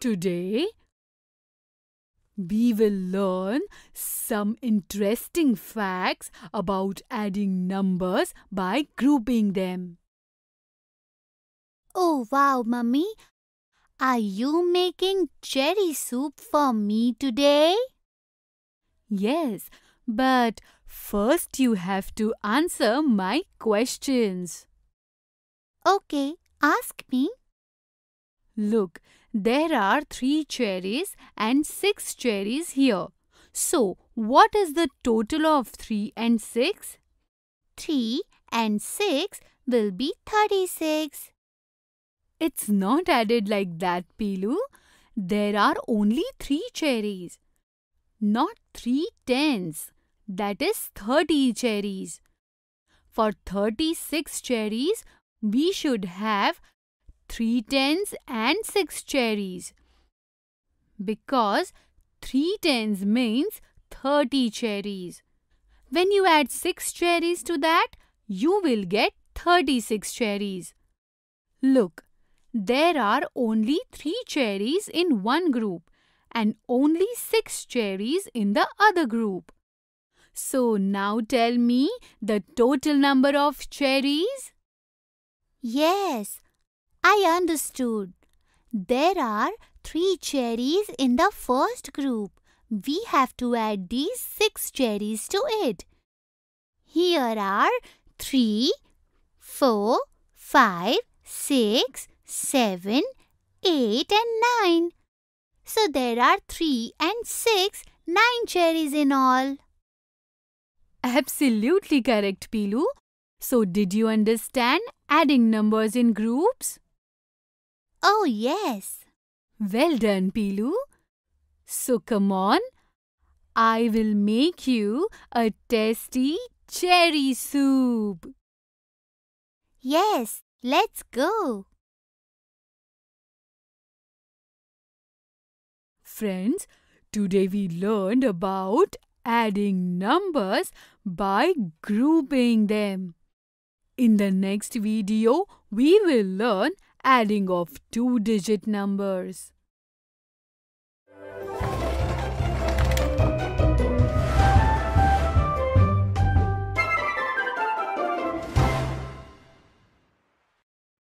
Today, we will learn some interesting facts about adding numbers by grouping them. Oh wow, Mummy! Are you making cherry soup for me today? Yes, but first you have to answer my questions. Okay, ask me. Look, there are three cherries and six cherries here. So, what is the total of 3 and 6? 3 and 6 will be 36. It's not added like that, Pilu. There are only 3 cherries. Not three That is 30 cherries. For 36 cherries, we should have three tens and six cherries. Because three tens means 30 cherries. When you add 6 cherries to that, you will get 36 cherries. Look, there are only 3 cherries in one group and only 6 cherries in the other group. So now tell me the total number of cherries? Yes, I understood. There are three cherries in the first group. We have to add these six cherries to it. Here are three, four, five, six, seven, eight, and 9. So there are 3 and 6, 9 cherries in all. Absolutely correct, Pilu. So did you understand adding numbers in groups? Oh, yes. Well done, Pilu. So come on, I will make you a tasty cherry soup. Yes, let's go. Friends, today we learned about adding numbers by grouping them. In the next video, we will learn adding of two digit numbers.